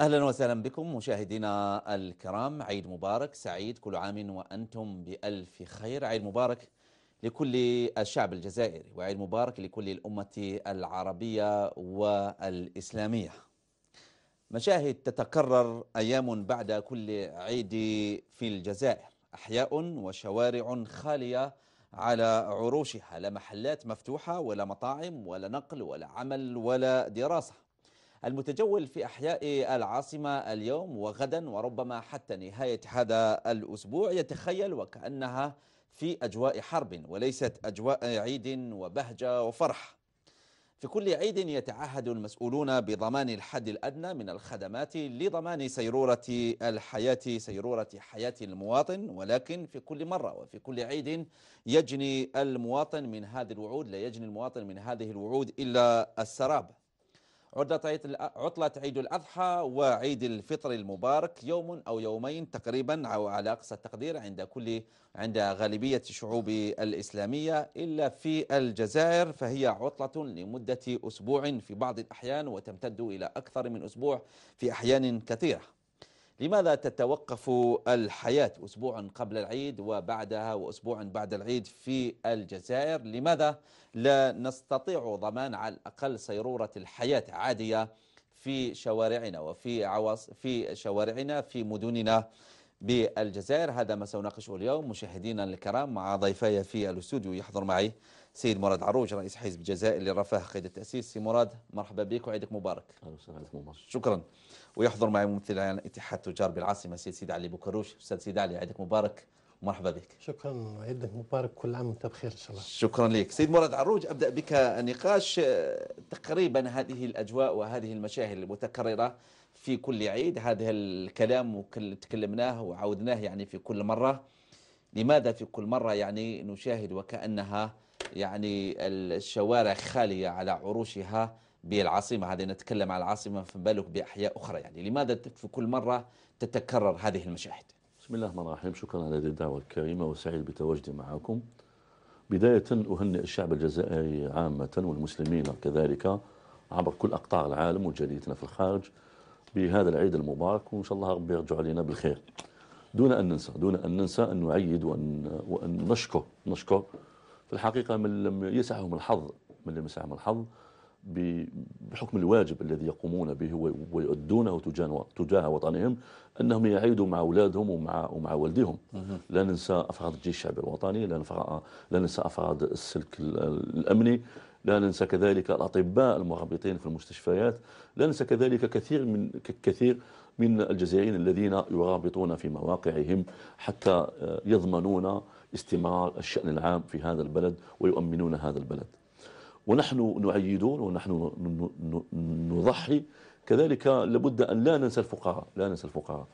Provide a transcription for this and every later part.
أهلا وسهلا بكم مشاهدينا الكرام عيد مبارك سعيد كل عام وأنتم بألف خير عيد مبارك لكل الشعب الجزائري وعيد مبارك لكل الأمة العربية والإسلامية مشاهد تتكرر أيام بعد كل عيد في الجزائر أحياء وشوارع خالية على عروشها لا محلات مفتوحة ولا مطاعم ولا نقل ولا عمل ولا دراسة المتجول في أحياء العاصمة اليوم وغدا وربما حتى نهاية هذا الأسبوع يتخيل وكأنها في أجواء حرب وليست أجواء عيد وبهجة وفرح في كل عيد يتعهد المسؤولون بضمان الحد الأدنى من الخدمات لضمان سيرورة الحياة سيرورة حياة المواطن ولكن في كل مرة وفي كل عيد يجني المواطن من هذه الوعود لا يجني المواطن من هذه الوعود إلا السراب عطلة عيد الأضحى وعيد الفطر المبارك يوم أو يومين تقريبا أو على أقصى التقدير عند كل عند غالبية الشعوب الإسلامية إلا في الجزائر فهي عطلة لمدة أسبوع في بعض الأحيان وتمتد إلى أكثر من أسبوع في أحيان كثيرة لماذا تتوقف الحياة أسبوع قبل العيد وبعدها وأسبوع بعد العيد في الجزائر لماذا لا نستطيع ضمان على الأقل صيرورة الحياة عادية في شوارعنا وفي عواص في شوارعنا في مدننا بالجزائر هذا ما سنناقشه اليوم مشاهدينا الكرام مع ضيفي في الاستوديو يحضر معي سيد مراد عروج رئيس حزب الجزائر للرفاه قيد التأسيس سي مراد مرحبا بك وعيدك مبارك شكرا ويحضر معي ممثل اتحاد تجار بالعاصمة سيد سيد علي بوكروش أستاذ سيد علي عيدك مبارك مرحبا بك شكرا عيدك مبارك كل عام وانت بخير ان شاء الله شكرا لك سيد مراد عروج ابدا بك نقاش آه، تقريبا هذه الاجواء وهذه المشاهد المتكرره في كل عيد هذا الكلام تكلمناه وعودناه يعني في كل مره لماذا في كل مره يعني نشاهد وكانها يعني الشوارع خالية على عروشها بالعاصمة هذه نتكلم عن العاصمة بالك بأحياء أخرى يعني لماذا في كل مرة تتكرر هذه المشاهد بسم الله الرحمن الرحيم شكرا على هذه الدعوة الكريمة وسعيد بتواجدي معكم بداية أهنئ الشعب الجزائري عامة والمسلمين كذلك عبر كل أقطار العالم وجاليتنا في الخارج بهذا العيد المبارك وإن شاء الله ربي يرجع علينا بالخير دون أن ننسى دون أن ننسى أن نعيد وأن, وأن نشكر نشكر في الحقيقة من لم يسعهم الحظ من لم يسعهم الحظ بحكم الواجب الذي يقومون به ويؤدونه تجاه وطنهم أنهم يعيدوا مع أولادهم ومع, ومع والديهم لا ننسى أفراد الجيش الشعبي الوطني لا ننسى أفراد السلك الأمني لا ننسى كذلك الأطباء المرابطين في المستشفيات لا ننسى كذلك كثير من كثير من الجزائريين الذين يرابطون في مواقعهم حتى آه، يضمنون استمرار الشأن العام في هذا البلد ويؤمنون هذا البلد ونحن نعيدون ونحن نضحي كذلك لابد أن لا ننسى الفقراء لا ننسى الفقراء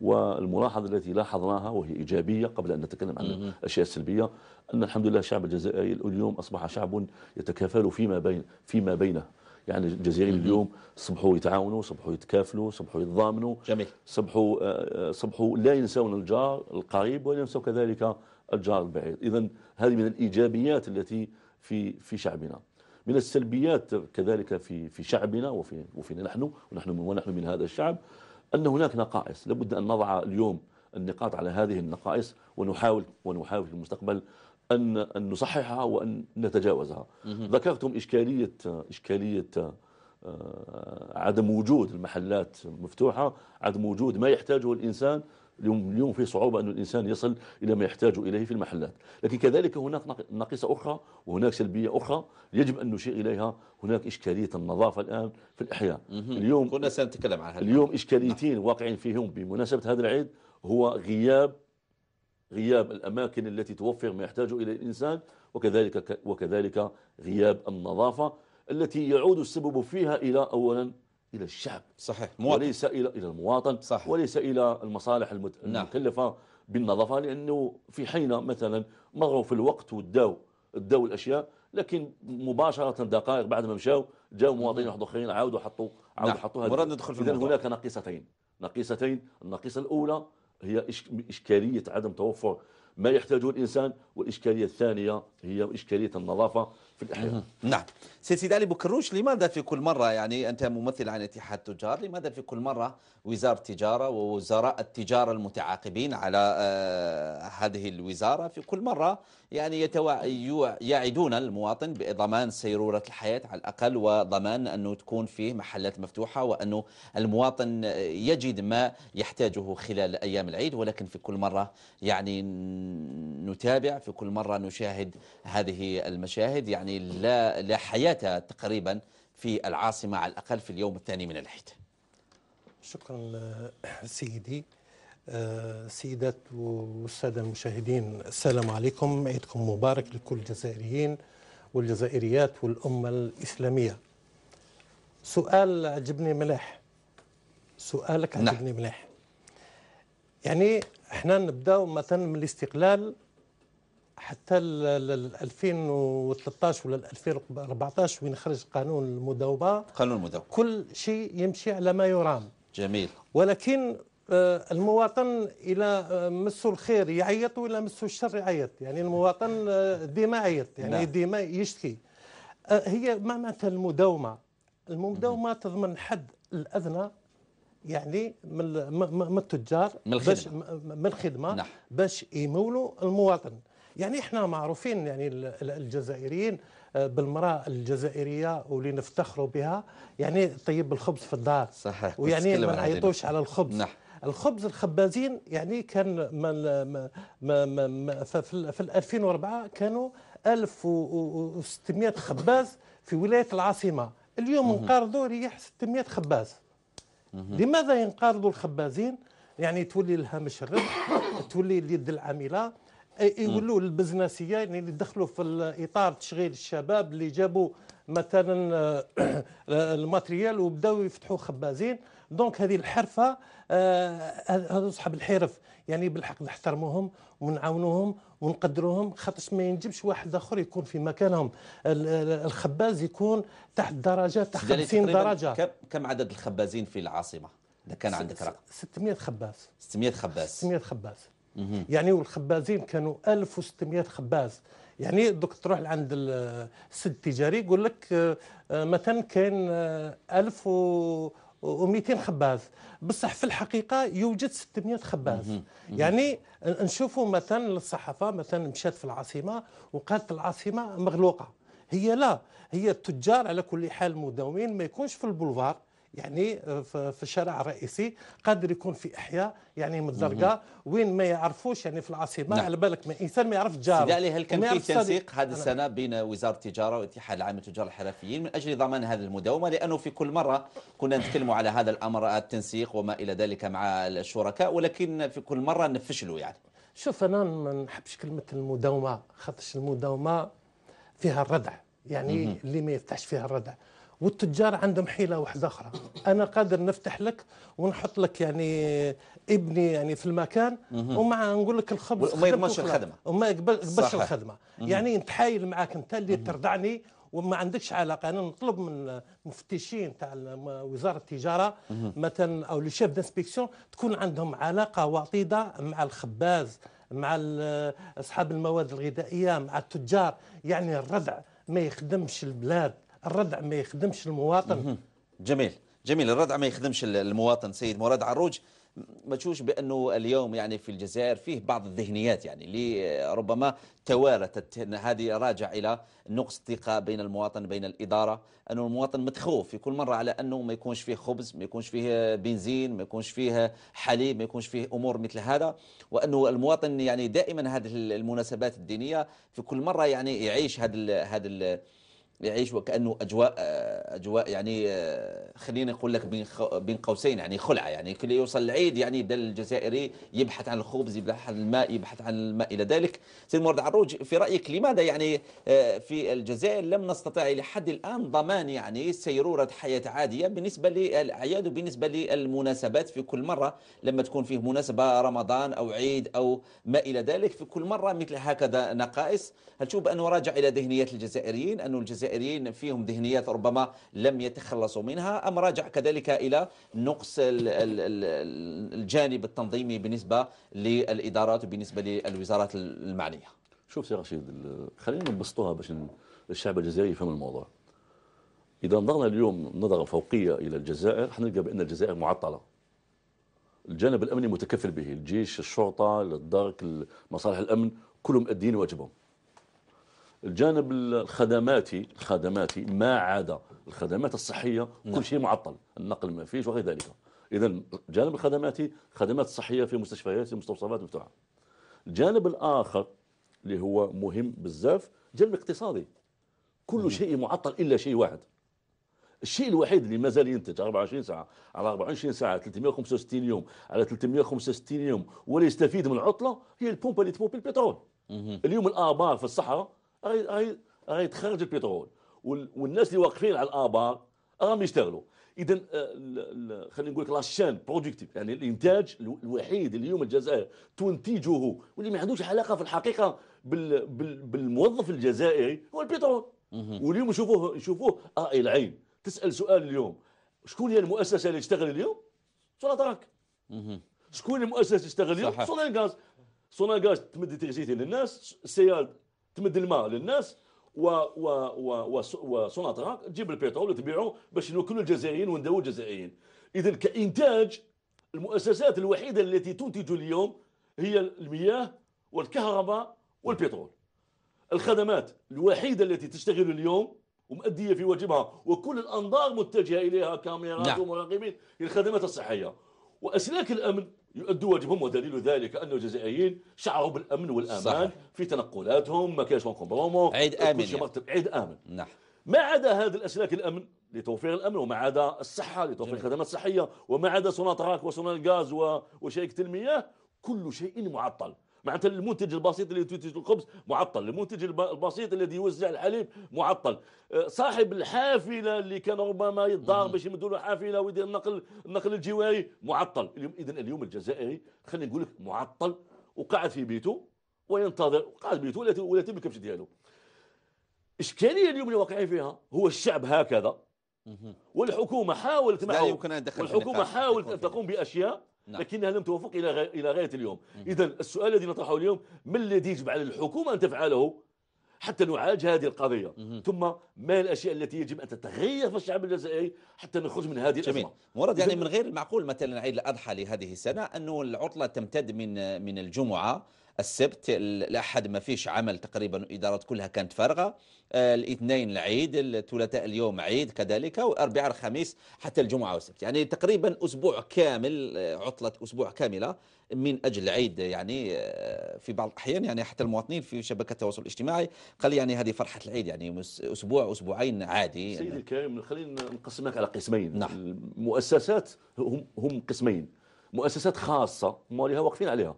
والملاحظة التي لاحظناها وهي إيجابية قبل أن نتكلم عن الأشياء السلبية أن الحمد لله الشعب الجزائري اليوم أصبح شعب يتكافل فيما بين فيما بينه يعني الجزائريين اليوم صبحوا يتعاونوا صبحوا يتكافلوا صبحوا يتضامنوا جميل صبحوا آه، آه، صبحوا لا ينسون الجار القريب ولا ينسوا كذلك الجار البعيد إذا هذه من الإيجابيات التي في في شعبنا من السلبيات كذلك في في شعبنا وفي وفينا نحن ونحن من ونحن من هذا الشعب أن هناك نقائص لابد أن نضع اليوم النقاط على هذه النقائص ونحاول ونحاول في المستقبل أن أن نصححها وأن نتجاوزها ذكرتم إشكالية إشكالية آه، عدم وجود المحلات مفتوحة عدم وجود ما يحتاجه الإنسان اليوم في صعوبه أن الإنسان يصل إلى ما يحتاج إليه في المحلات لكن كذلك هناك ناقصة أخرى وهناك سلبية أخرى يجب أن نشير إليها هناك إشكالية النظافة الآن في الأحياء اليوم كنا سنتكلم عنها اليوم إشكاليتين نعم. واقعين فيهم بمناسبة هذا العيد هو غياب غياب الأماكن التي توفر ما يحتاج إليه الإنسان وكذلك وكذلك غياب النظافة التي يعود السبب فيها إلى أولا إلى الشعب صحيح مواطن. وليس إلى إلى المواطن صحيح. وليس إلى المصالح المت... نعم. المكلفة بالنظافة لأنه في حين مثلا مروا في الوقت والدو الدو الأشياء لكن مباشرة دقائق بعد ما مشاو جاءوا مواطنين واحد اخرين عاودوا حطوا نعم. عاودوا نعم. هذه مراد ندخل في اذا هناك ناقصتين ناقصتين الناقصه الاولى هي اشكاليه عدم توفر ما يحتاجه الانسان والاشكاليه الثانيه هي اشكاليه النظافه في الاحياء نعم سي سيدي علي بكروش لماذا في كل مره يعني انت ممثل عن اتحاد تجار لماذا في كل مره وزاره التجاره ووزراء التجاره المتعاقبين على آه، هذه الوزاره في كل مره يعني يتوع... يعدون المواطن بضمان سيروره الحياه على الاقل وضمان انه تكون فيه محلات مفتوحه وانه المواطن يجد ما يحتاجه خلال ايام العيد ولكن في كل مره يعني نتابع في كل مره نشاهد هذه المشاهد يعني يعني لا, لا حياة تقريبا في العاصمة على الأقل في اليوم الثاني من العيد شكرا سيدي آه، سيدات والسادة المشاهدين السلام عليكم عيدكم مبارك لكل الجزائريين والجزائريات والأمة الإسلامية سؤال عجبني ملاح سؤالك نعم. عجبني ملاح يعني احنا نبداو مثلا من الاستقلال حتى 2013 ولا 2014 وين خرج قانون المداومه قانون المداومه كل شيء يمشي على ما يرام جميل ولكن آه، المواطن الى آه، مسه الخير يعيط ولا مسه الشر يعيط يعني المواطن آه، ديما يعيط يعني نعم. ديما يشكي هي ما معناتها المداومه المداومه تضمن حد الادنى يعني من التجار من الخدمه, من الخدمة نعم. باش يمولوا المواطن يعني احنا معروفين يعني الجزائريين آه، بالمراه الجزائريه واللي نفتخروا بها يعني طيب الخبز في الدار صحيح ويعني ما نعيطوش على الخبز نعم. الخبز الخبازين يعني كان ما ما ما ما في 2004 كانوا 1600 خباز في ولايه العاصمه اليوم نقارضوا ريح 600 خباز لماذا ينقارضوا الخبازين يعني تولي الهامش الربح تولي اليد العامله يولوا البزنسيه يعني اللي دخلوا في اطار تشغيل الشباب اللي جابوا مثلا آه، آه، الماتريال وبداوا يفتحوا خبازين دونك هذه الحرفه آه، هذو صحاب الحرف يعني بالحق نحترموهم ونعاونوهم ونقدروهم خاطرش ما ينجمش واحد اخر يكون في مكانهم الخباز يكون تحت درجه تحت 50 درجه كم عدد الخبازين في العاصمه؟ اذا كان عندك رقم 600 خباز 600 خباز 600 خباز يعني والخبازين كانوا 1600 خباز يعني دوك تروح لعند السد التجاري يقول لك آه، آه، مثلا كاين 1200 آه، خباز بصح في الحقيقه يوجد 600 خباز يعني نشوفوا مثلا الصحافه مثلا مشات في العاصمه وقالت العاصمه مغلوقه هي لا هي التجار على كل حال مداومين ما يكونش في البولفار يعني آه، في الشارع الرئيسي قادر يكون في احياء يعني من وين ما يعرفوش يعني في العاصمه نعم. على بالك ما انسان ما يعرف جاره سيدي هل كان في تنسيق هذه السنه بين وزاره التجاره والاتحاد العام للتجار الحرفيين من اجل ضمان هذه المداومه لانه في كل مره كنا نتكلم على هذا الامر التنسيق وما الى ذلك مع الشركاء ولكن في كل مره نفشلوا يعني شوف انا ما نحبش كلمه المداومه خاطرش المداومه فيها الردع يعني اللي ما يفتحش فيها الردع والتجار عندهم حيله واحده اخرى انا قادر نفتح لك ونحط لك يعني ابني يعني في المكان ومع نقول لك الخبز وما يقبلش الخدمه وما يقبلش الخدمه يعني نتحايل معاك انت اللي ترضعني وما عندكش علاقه انا نطلب من المفتشين تاع وزاره التجاره مثلا او لي شيف دانسبكسيون تكون عندهم علاقه وطيده مع الخباز مع اصحاب المواد الغذائيه مع التجار يعني الردع ما يخدمش البلاد الردع ما يخدمش المواطن جميل جميل الردع ما يخدمش المواطن سيد مراد عروج ما تشوفش بانه اليوم يعني في الجزائر فيه بعض الذهنيات يعني اللي ربما توارثت هذه راجع الى نقص الثقه بين المواطن بين الاداره انه المواطن متخوف في كل مره على انه ما يكونش فيه خبز ما يكونش فيه بنزين ما يكونش فيه حليب ما يكونش فيه امور مثل هذا وانه المواطن يعني دائما هذه المناسبات الدينيه في كل مره يعني يعيش هذا هذا يعيش وكانه اجواء آه، اجواء يعني آه، خليني اقول لك بين قوسين يعني خلعه يعني كل يوصل العيد يعني يبدا الجزائري يبحث عن الخبز يبحث عن الماء يبحث عن الماء الى ذلك سيد مراد عروج في رايك لماذا يعني آه، في الجزائر لم نستطع الى حد الان ضمان يعني سيروره حياه عاديه بالنسبه للاعياد وبالنسبه للمناسبات في كل مره لما تكون فيه مناسبه رمضان او عيد او ما الى ذلك في كل مره مثل هكذا نقائص هل تشوف انه راجع الى ذهنيات الجزائريين انه الجزائر الجزائريين فيهم ذهنيات ربما لم يتخلصوا منها أم راجع كذلك إلى نقص الجانب التنظيمي بالنسبة للإدارات وبالنسبة للوزارات المعنية شوف سي رشيد خلينا نبسطوها باش الشعب الجزائري يفهم الموضوع إذا نظرنا اليوم نظرة فوقية إلى الجزائر حنلقى بأن الجزائر معطلة الجانب الأمني متكفل به الجيش الشرطة الدرك مصالح الأمن كلهم مؤدين واجبهم الجانب الخدماتي الخدماتي ما عدا الخدمات الصحية نعم. كل شيء معطل النقل ما فيش وغير ذلك إذا الجانب الخدماتي خدمات صحية في مستشفيات في مستوصفات مفتوحة الجانب الآخر اللي هو مهم بزاف جانب اقتصادي كل شيء معطل إلا شيء واحد الشيء الوحيد اللي مازال ينتج 24 ساعه على 24 ساعه 365 يوم على 365 يوم ولا يستفيد من العطله هي البومبة اللي تبوب البترول اليوم الابار في الصحراء راهي راهي تخرج البترول والناس اللي واقفين على الابار راهم يشتغلوا اذا آه، خلينا نقول لك لاشين برودكتيف يعني الانتاج الوحيد اللي اليوم الجزائر تنتجه واللي ما عندوش علاقه في الحقيقه بال بال بالموظف الجزائري هو البترول واليوم نشوفوه نشوفوه آه العين تسال سؤال اليوم شكون هي المؤسسه اللي تشتغل اليوم؟ سولاتراك شكون المؤسسه اللي تشتغل اليوم؟ سوناغاز سوناغاز تمد تغشيتي للناس سيال تمد الماء للناس و و و وسوناترا تجيب البترول وتبيعه باش ناكلوا الجزائريين ونداو الجزائريين اذا كانتاج المؤسسات الوحيده التي تنتج اليوم هي المياه والكهرباء والبترول الخدمات الوحيده التي تشتغل اليوم ومؤديه في واجبها وكل الانظار متجهه اليها كاميرات نعم. ومراقبين ومراقبين الخدمات الصحيه واسلاك الامن يؤدوا واجبهم ودليل ذلك أن الجزائريين شعروا بالأمن والأمان صحيح. في تنقلاتهم ما كانش كومبرومون عيد آمن يعني. عيد آمن نعم ما عدا هذه الأسلاك الأمن لتوفير الأمن وما عدا الصحة لتوفير الخدمات الصحية وما عدا سوناتراك وسونالغاز وشركة المياه كل شيء معطل معناتها المنتج البسيط اللي تنتج الخبز معطل المنتج البسيط الذي يوزع الحليب معطل أه، صاحب الحافله اللي كان ربما يدار باش يمدوا له حافله ويدير النقل النقل الجواري معطل اذا اليوم الجزائري خلينا نقول لك معطل وقاعد في بيته وينتظر قاعد بيته ولا تم الكبش ديالو اشكاليه اليوم اللي واقعين فيها هو الشعب هكذا والحكومه حاولت معه والحكومه حاولت ان تقوم باشياء نعم. لكنها لم توفق إلى إلى غاية اليوم إذا السؤال الذي نطرحه اليوم ما الذي يجب على الحكومة أن تفعله حتى نعالج هذه القضية مم. ثم ما الأشياء التي يجب أن تتغير في الشعب الجزائري حتى نخرج من هذه الأزمة مورد مراد يعني من غير المعقول مثلا عيد الأضحى لهذه السنة أنه العطلة تمتد من من الجمعة السبت الأحد ما فيش عمل تقريبا الإدارات كلها كانت فارغة آه، الاثنين العيد الثلاثاء اليوم عيد كذلك والاربعاء الخميس حتى الجمعه والسبت يعني تقريبا اسبوع كامل آه، عطله اسبوع كامله من اجل العيد يعني آه، في بعض الاحيان يعني حتى المواطنين في شبكه التواصل الاجتماعي قال يعني هذه فرحه العيد يعني اسبوع اسبوعين عادي سيدي الكريم خلينا نقسمك على قسمين نعم. المؤسسات هم هم قسمين مؤسسات خاصه مواليها واقفين عليها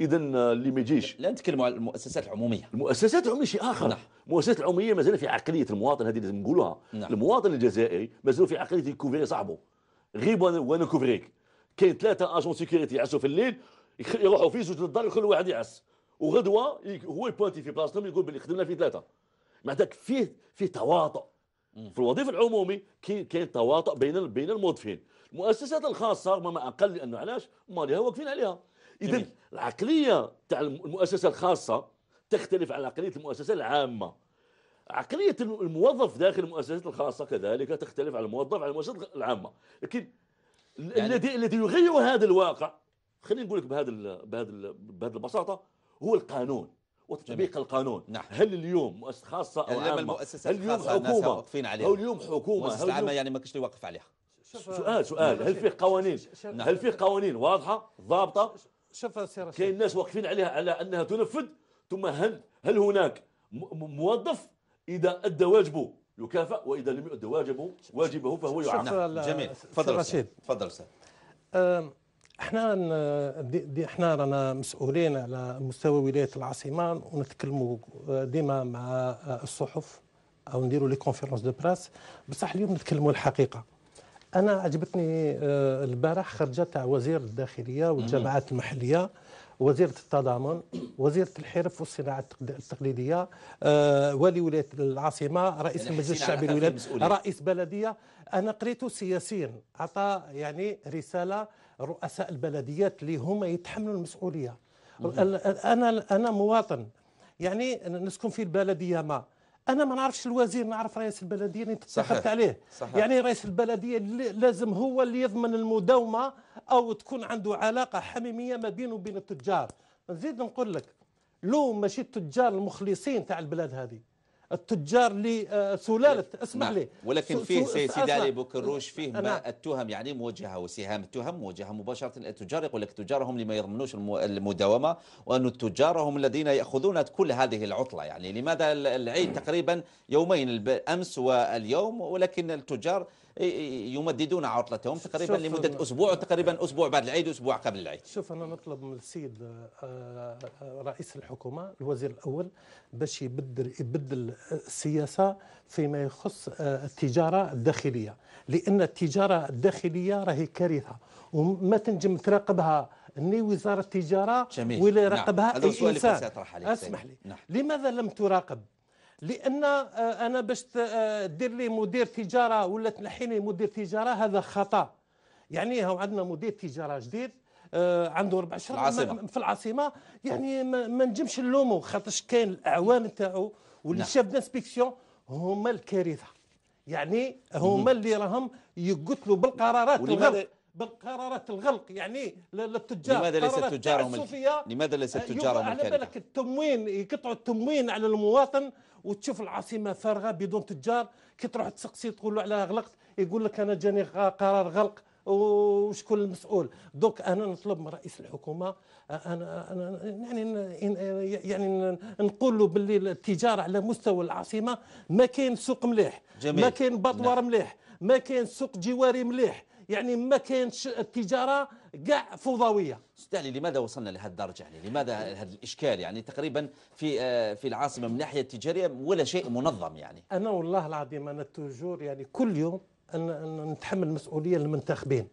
اذا آه، اللي ما يجيش لا نتكلموا على المؤسسات العموميه المؤسسات العموميه شيء اخر نعم. المؤسسات العموميه مازال في عقليه المواطن هذه لازم نقولوها نعم. المواطن الجزائري مازال في عقليه الكوفري صاحبه غير وانا كوفريك كاين ثلاثه اجون سيكوريتي يعسوا في الليل يروحوا في زوج للدار كل واحد يعس وغدوه هو يبوانتي في بلاصتهم يقول باللي خدمنا في ثلاثه معناتها فيه فيه تواطؤ في الوظيفه العمومي كاين تواطؤ بين بين الموظفين المؤسسات الخاصه ربما اقل لانه علاش مالها واقفين عليها اذا العقليه تاع المؤسسه الخاصه تختلف عن عقليه المؤسسه العامه عقليه الموظف داخل المؤسسات الخاصه كذلك تختلف عن الموظف عن المؤسسات العامه لكن يعني الذي الذي يغير هذا الواقع خليني نقول لك بهذا بهذا بهذه البساطه هو القانون وتطبيق القانون نعم. هل اليوم مؤسسه خاصه او عامه المؤسسات هل اليوم حكومه واقفين عليها هل اليوم حكومه مؤسسه عامه يعني ما كاينش واقف عليها سؤال سؤال هل فيه قوانين هل فيه قوانين واضحه ضابطه شوف كاين الناس واقفين عليها على انها تنفذ ثم هل هل هناك موظف اذا ادى واجبه يكافئ واذا لم يؤد واجبه واجبه فهو يعاقب جميل تفضل رشيد تفضل احنا دي, دي احنا رانا مسؤولين على مستوى ولايه العاصمه ونتكلموا آه، ديما مع آه، الصحف او نديروا لي كونفيرونس دو براس بصح اليوم نتكلموا الحقيقه انا عجبتني آه، البارح خرجه تاع وزير الداخليه والجماعات المحليه وزيره التضامن وزيره الحرف والصناعه التقليديه آه، ولي ولايه العاصمه رئيس يعني المجلس الشعبي الولايه رئيس بلديه انا قريت سياسيا عطى يعني رساله رؤساء البلديات اللي هما يتحملوا المسؤوليه مم. انا انا مواطن يعني نسكن في البلديه ما انا ما نعرفش الوزير نعرف رئيس البلديه اللي انتخبت عليه صحيح. يعني رئيس البلديه لازم هو اللي يضمن المداومه او تكون عنده علاقه حميميه ما بينه وبين التجار نزيد نقول لك لو ماشي التجار المخلصين تاع البلاد هذه التجار لسلاله آه، نعم. اسمح لي ولكن فيه سيدي علي بوكروش فيه أه، ما نعم. التهم يعني موجهه وسهام التهم موجهه مباشره للتجار يقول لك تجارهم لما يضمنوش المداومه وان التجار هم الذين ياخذون كل هذه العطله يعني لماذا العيد تقريبا يومين امس واليوم ولكن التجار يمددون عطلتهم تقريبا لمده اسبوع تقريبا اسبوع بعد العيد واسبوع قبل العيد شوف انا نطلب من السيد آه، آه، آه، رئيس الحكومه الوزير الاول باش يبدل يبدل السياسه فيما يخص التجاره الداخليه لان التجاره الداخليه راهي كارثه وما تنجم تراقبها ني وزاره التجاره ولا نعم. يراقبها نعم. اي انسان اسمح لي نعم. لماذا لم تراقب لان آه، انا باش آه، دير لي مدير تجاره ولا تنحيني مدير تجاره هذا خطا يعني هو عندنا مدير تجاره جديد آه، عنده ربع شهور العاصمة. في العاصمه يعني ما نجمش نلومه خاطرش كاين الاعوان نتاعو واللي نعم. شاف انسبكسيون هما الكارثه يعني هما اللي راهم يقتلوا بالقرارات الغلط بالقرارات الغلق يعني للتجار لماذا ليس التجار هم لماذا ليس التجار هم على بالك التموين يقطعوا التموين على المواطن وتشوف العاصمه فارغه بدون تجار كي تروح تسقسي تقول له على غلقت يقول لك انا جاني قرار غلق وشكون المسؤول دوك انا نطلب من رئيس الحكومه انا, أنا يعني يعني نقول له باللي التجاره على مستوى العاصمه ما كاين سوق مليح جميل. ما كاين بطوار نعم. مليح ما كاين سوق جواري مليح يعني ما كانش التجاره كاع فوضويه استاذ لماذا وصلنا لهذه الدرجه يعني لماذا هذا الاشكال يعني تقريبا في آه، في العاصمه من ناحيه التجاريه ولا شيء منظم يعني انا والله العظيم انا توجور يعني كل يوم أن نتحمل مسؤوليه المنتخبين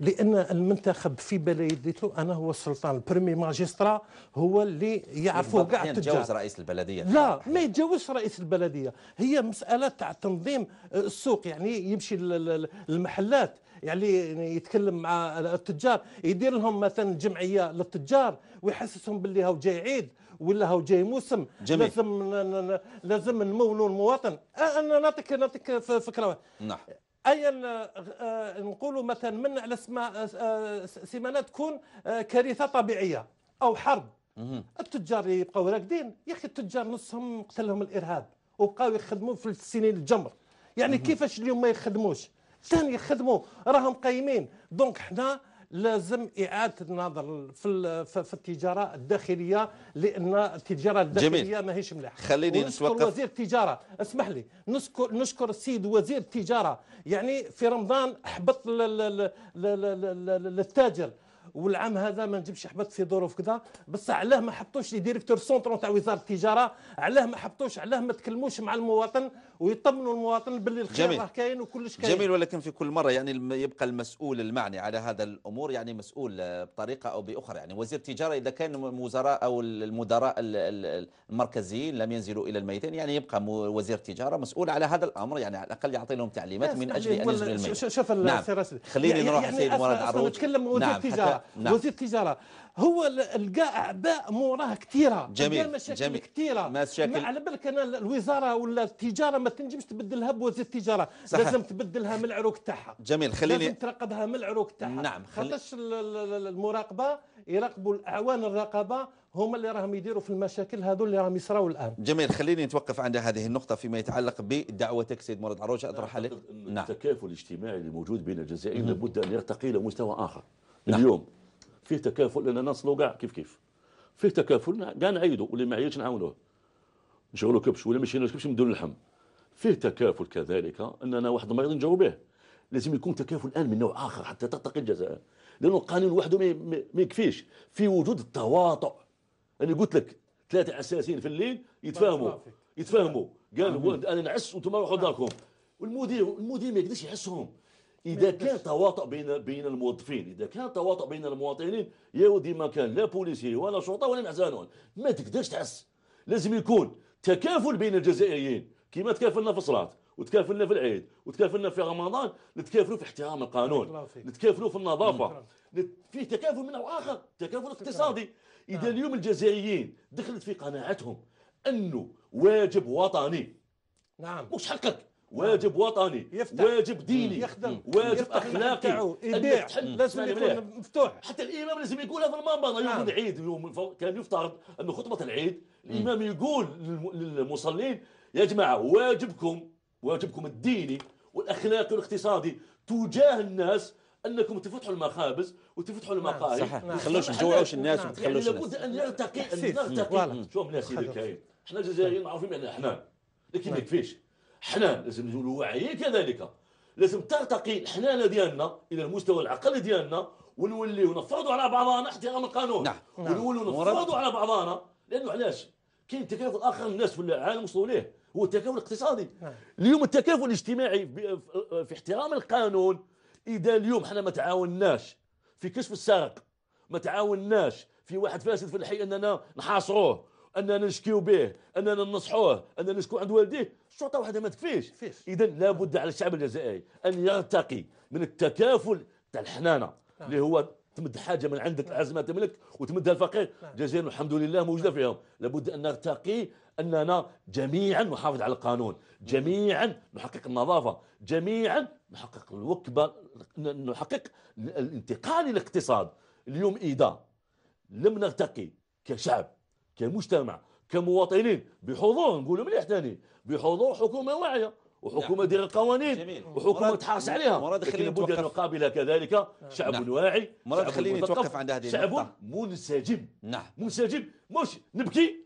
لان المنتخب في بلديته انا هو السلطان البريمي ماجسترا هو اللي يعرفوا كاع التجار يتجاوز رئيس البلديه لا ما يتجاوزش رئيس البلديه هي مساله تاع تنظيم آه، السوق يعني يمشي للمحلات يعني يتكلم مع التجار يدير لهم مثلا جمعيه للتجار ويحسسهم باللي هاو جاي عيد ولا هاو جاي موسم جميل. لازم لازم نمولوا المواطن انا نعطيك نعطيك فكره نعم ايا آه، آه، نقولوا مثلا من على آه، سيمانه تكون كارثه طبيعيه او حرب التجار يبقاو راقدين يا اخي التجار نصهم قتلهم الارهاب وبقاو يخدموا في السنين الجمر يعني كيفاش اليوم ما يخدموش ثاني يخدموا راهم قايمين دونك حنا لازم إعادة النظر في في التجارة الداخلية لأن التجارة الداخلية جميل. ماهيش مليحة خليني نشكر وزير التجارة اسمح لي نشكر نشكر السيد وزير التجارة يعني في رمضان حبط للتاجر والعام هذا ما نجيبش حبط في ظروف كذا بصح علاه ما حطوش لي ديريكتور سونترون تاع وزاره التجاره علاه ما حطوش علاه ما تكلموش مع المواطن ويطمنوا المواطن باللي الخير راه كاين وكلش كاين جميل ولكن في كل مره يعني يبقى المسؤول المعني على هذا الامور يعني مسؤول آه، بطريقه او باخرى يعني وزير التجاره اذا كان الوزراء او المدراء المركزيين لم ينزلوا الى الميدان يعني يبقى وزير التجاره مسؤول على هذا الامر يعني على الاقل يعطي لهم تعليمات من اجل ان ينزلوا الميدان شوف نعم. خليني يعني نروح يعني سيد مراد عروج نتكلم وزير نعم، التجاره نعم. وزير التجاره هو لقى اعباء موراه كثيره جميل مشاكل جميل كثيره مشاكل على بالك انا الوزاره ولا التجاره ما تنجمش تبدلها بوزير التجاره صحيح. لازم تبدلها من العروق تاعها جميل خليني لازم ترقدها من العروق تاعها نعم خلي... خاطرش المراقبه يراقبوا الاعوان الرقابه هما اللي راهم يديروا في المشاكل هذو اللي راهم يصراو الان جميل خليني نتوقف عند هذه النقطه فيما يتعلق بدعوتك سيد مراد عروج اطرح عليك نعم التكافل الاجتماعي الموجود بين الجزائر لابد ان يرتقي الى مستوى اخر نعم. اليوم فيه تكافل لان الناس لو كاع كيف كيف فيه تكافل كاع نعيدوا واللي ما عيدش نعاونوه نشغلوا كبش ولا ماشي كبش نديروا اللحم فيه تكافل كذلك اننا واحد المريض نجاوب به لازم يكون تكافل الان من نوع اخر حتى ترتقي الجزائر لانه القانون وحده ما يكفيش في وجود التواطؤ انا قلت لك ثلاثه اساسيين في الليل يتفاهموا يتفاهموا قالوا انا نعس وانتم روحوا داركم آه. والمدير المدير ما يقدرش يحسهم اذا كان تواطؤ بين بين الموظفين اذا كان تواطؤ بين المواطنين يا ودي ما كان لا بوليسي ولا شرطه ولا معزانون ما تقدرش تحس لازم يكون تكافل بين الجزائريين كما تكافلنا في الصلاه وتكافلنا في العيد وتكافلنا في رمضان نتكافلوا في احترام القانون نتكافلوا في النظافه في تكافل من نوع اخر تكافل اقتصادي اذا نعم. اليوم الجزائريين دخلت في قناعتهم انه واجب وطني نعم مش حقك واجب وطني يفتح. واجب ديني يخدم واجب اخلاقي يبيع لازم يكون مفتوح حتى الامام لازم يقولها في المنبر يوم نعم. العيد يوم كان يفترض ان خطبه العيد الامام يقول للمصلين يا جماعه واجبكم واجبكم الديني والاخلاقي والاقتصادي تجاه الناس انكم تفتحوا المخابز وتفتحوا نعم، المقاهي صحيح ما نعم. تخلوش تجوعوش الناس ما تخلوش يعني لابد ان نلتقي ان نرتقي شوف يا سيدي الكريم احنا الجزائريين معروفين بان احنا لكن ما يكفيش حنان لازم نولوا واعيين كذلك لازم ترتقي الحنانه ديالنا الى المستوى العقل ديالنا ونوليو نفرضوا على بعضنا احترام القانون نعم, نعم. ونوليو نفرضوا على بعضنا لانه علاش كاين تكافل اخر الناس في العالم وصلوا ليه هو التكافل الاقتصادي نعم. اليوم التكافل الاجتماعي في احترام القانون اذا اليوم حنا ما تعاوناش في كشف السرق ما تعاوناش في واحد فاسد في الحي اننا نحاصروه اننا نشكيو به اننا ننصحوه اننا نشكو عند والديه الشرطه وحده ما تكفيش اذا لابد على الشعب الجزائري ان يرتقي من التكافل تاع الحنانه نعم. اللي هو تمد حاجه من عندك نعم. عزمه تملك وتمدها الفقير الجزائر نعم. الحمد لله موجوده فيهم لابد ان نرتقي اننا جميعا نحافظ على القانون جميعا نحقق النظافه جميعا نحقق الوكبه نحقق الانتقال الاقتصاد اليوم اذا لم نرتقي كشعب كمجتمع كمواطنين بحضور نقولوا مليح ثاني بحضور حكومه واعيه وحكومه نعم. دير القوانين وحكومه تحرص عليها لكن لابد ان نقابل كذلك شعب نعم. واعي مراد خليني نتوقف عند هذه شعب منسجم نعم منسجم مش نبكي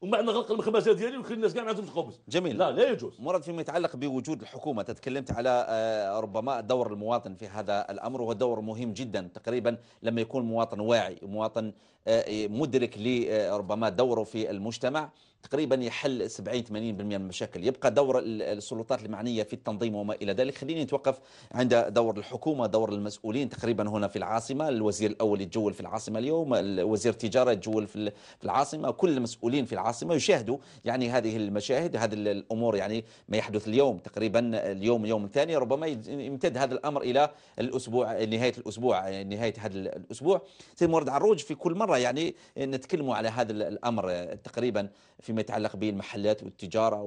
ومن بعد نغلق المخبزه ديالي ونخلي الناس كاع ما الخبز جميل لا لا يجوز مراد فيما يتعلق بوجود الحكومه تتكلمت على آه، ربما دور المواطن في هذا الامر وهو دور مهم جدا تقريبا لما يكون مواطن واعي مواطن آه، مدرك لربما آه، دوره في المجتمع تقريبا يحل 70 80% من المشاكل يبقى دور السلطات المعنيه في التنظيم وما الى ذلك خليني نتوقف عند دور الحكومه دور المسؤولين تقريبا هنا في العاصمه الوزير الاول يتجول في العاصمه اليوم وزير التجاره يتجول في العاصمه كل المسؤولين في العاصمه يشاهدوا يعني هذه المشاهد هذه الامور يعني ما يحدث اليوم تقريبا اليوم يوم ثاني ربما يمتد هذا الامر الى الاسبوع نهايه الاسبوع نهايه هذا الاسبوع سيد مورد عروج في كل مره يعني نتكلموا على هذا الامر تقريبا فيما يتعلق بالمحلات والتجارة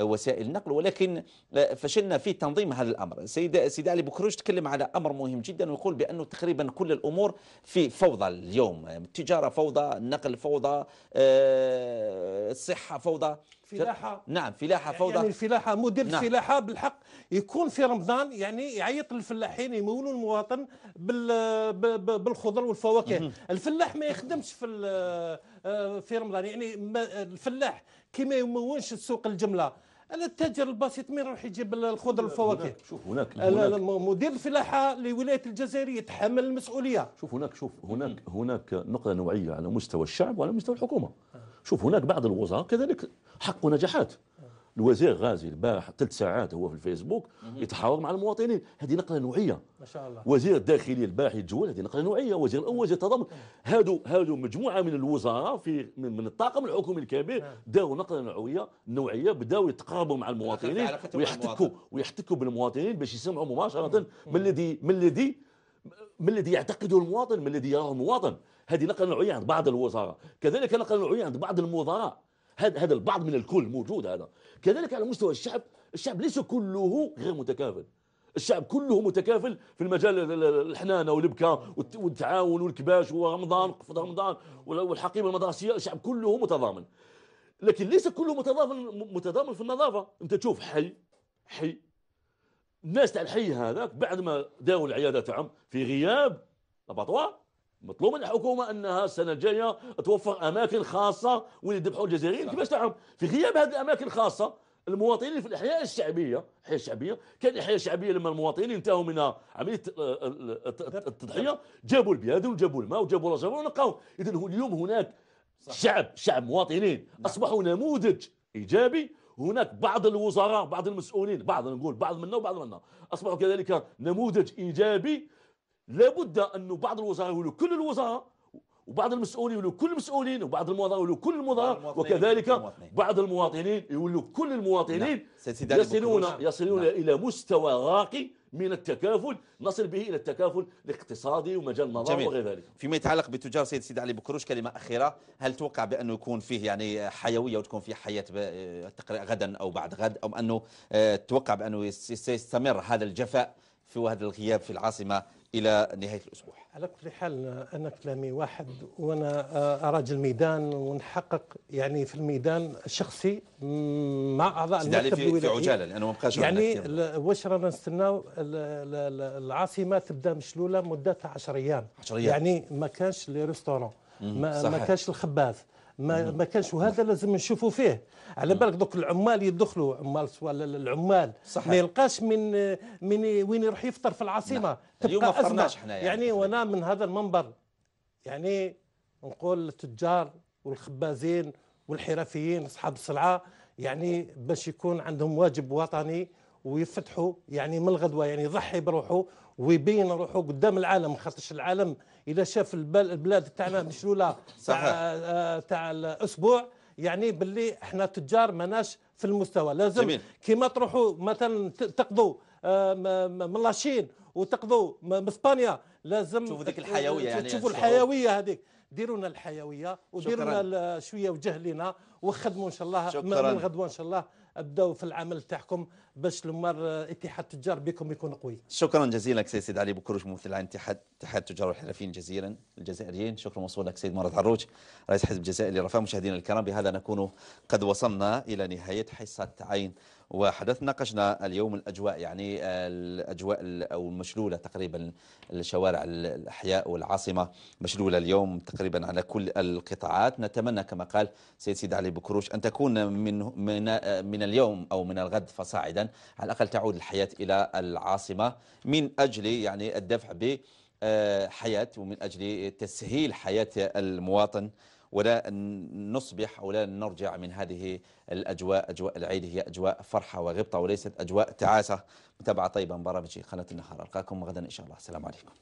ووسائل النقل ولكن آه، فشلنا في تنظيم هذا الأمر السيد سيد علي بكروج تكلم على أمر مهم جدا ويقول بأنه تقريبا كل الأمور في فوضى اليوم التجارة فوضى النقل فوضى آه، الصحة فوضى فلاحه نعم فلاحه يعني فوضى يعني الفلاحه مدير نعم. الفلاحه بالحق يكون في رمضان يعني يعيط للفلاحين يمولوا المواطن بالخضر والفواكه الفلاح ما يخدمش في آه، في رمضان يعني الفلاح كما يمولش السوق الجمله التاجر البسيط مين يروح يجيب الخضر والفواكه شوف هناك, هناك مدير الفلاحه لولايه الجزائر يتحمل المسؤوليه شوف هناك شوف هناك هناك نقطه نوعيه على مستوى الشعب وعلى مستوى الحكومه آه. شوف هناك بعض الوزراء كذلك حققوا نجاحات الوزير غازي البارح ثلاث ساعات هو في الفيسبوك يتحاور مع المواطنين هذه نقله نوعيه ما شاء الله وزير الداخليه البارح يتجول هذه نقله نوعيه وزير الاول وزير التضامن هادو هادو مجموعه من الوزراء في من, من الطاقم الحكومي الكبير داروا نقله نوعيه نوعيه بداوا يتقاربوا مع المواطنين ويحتكوا ويحتكوا بالمواطنين باش يسمعوا مباشره من الذي من الذي ما الذي يعتقده المواطن ما الذي يراه المواطن هذه نقله نوعيه عند بعض الوزراء كذلك نقله نوعيه عند بعض المدراء هذا هذا البعض من الكل موجود هذا كذلك على مستوى الشعب الشعب ليس كله غير متكافل الشعب كله متكافل في المجال الحنانه والبكاء والتعاون والكباش ورمضان وقفه رمضان والحقيبه المدرسيه الشعب كله متضامن لكن ليس كله متضامن متضامن في النظافه انت تشوف حي حي الناس تاع الحي هذاك بعد ما داو العياده تاعهم في غياب لاباطوار مطلوب من الحكومه انها السنه الجايه توفر اماكن خاصه وين يذبحوا الجزائريين كيفاش تاعهم في غياب هذه الاماكن الخاصه المواطنين في الاحياء الشعبيه الاحياء الشعبيه كان الاحياء الشعبيه لما المواطنين انتهوا من عمليه التضحيه جابوا البياد وجابوا الماء وجابوا الرجل ونقاو اذا اليوم هناك صح. شعب شعب مواطنين نعم. اصبحوا نموذج ايجابي هناك بعض الوزراء بعض المسؤولين بعض نقول بعض منا وبعض منا اصبحوا كذلك نموذج ايجابي لابد أن بعض الوزراء يولوا كل الوزراء وبعض المسؤولين يولوا كل المسؤولين وبعض المواطنين يولوا كل المواطنين وكذلك بعض المواطنين يولوا كل المواطنين نعم. يصلون يصلون نعم. الى مستوى راقي من التكافل نصل به الى التكافل الاقتصادي ومجال النظام وغير ذلك. فيما يتعلق بالتجار سيد سيد علي بكروش كلمه اخيره، هل توقع بانه يكون فيه يعني حيويه وتكون فيه حياه غدا او بعد غد او انه آه، توقع بانه سيستمر هذا الجفاء في هذا الغياب في العاصمه إلى نهاية الأسبوع على كل حال أنا كلامي واحد وأنا آه، أراجل الميدان ونحقق يعني في الميدان الشخصي مع أعضاء المكتب في, في عجالة لأنه ما بقاش يعني واش رانا نستناو العاصمة تبدا مشلولة مدتها 10 أيام 10 أيام يعني ما كانش لي ريستورون ما, ما كانش الخباز ما, نعم. ما كانش وهذا لازم نشوفوا فيه على نعم. بالك دوك العمال يدخلوا عمال سواء العمال صحيح. ما يلقاش من من وين يروح يفطر في العاصمه نعم. اليوم ما حنا يعني, يعني وانا من هذا المنبر يعني نقول للتجار والخبازين والحرفيين اصحاب السلعه يعني باش يكون عندهم واجب وطني ويفتحوا يعني من الغدوه يعني يضحي بروحه ويبين روحه قدام العالم خاطرش العالم اذا شاف البلاد تاعنا مشلوله تاع آه، تاع الاسبوع يعني باللي احنا تجار ماناش في المستوى لازم كيما تروحوا مثلا تقضوا آه، من لاشين وتقضوا من اسبانيا لازم تشوفوا ديك الحيويه يعني تشوفوا الحيويه هذيك ديروا لنا الحيويه وديروا لنا شويه وجه لنا وخدموا ان شاء الله شكرا. من غدوه ان شاء الله ابداو في العمل تاعكم باش لما اتحاد التجار بكم يكون قوي شكرا جزيلا لك سيد علي بكروش ممثل عن اتحاد اتحاد التجار والحرفيين جزيلا الجزائريين شكرا موصول لك سيد مراد عروج رئيس حزب الجزائري رفاه مشاهدينا الكرام بهذا نكون قد وصلنا الى نهايه حصه عين وحدث ناقشنا اليوم الأجواء يعني الأجواء أو مشلولة تقريبا الشوارع الأحياء والعاصمة مشلولة اليوم تقريبا على كل القطاعات نتمنى كما قال سيد سيد علي بكروش أن تكون من, من, من اليوم أو من الغد فصاعدا على الأقل تعود الحياة إلى العاصمة من أجل يعني الدفع ب حياة ومن أجل تسهيل حياة المواطن ولا نصبح أو لا نرجع من هذه الأجواء أجواء العيد هي أجواء فرحة وغبطة وليست أجواء تعاسة متابعة طيبة من برامج قناة النهار ألقاكم غدا إن شاء الله السلام عليكم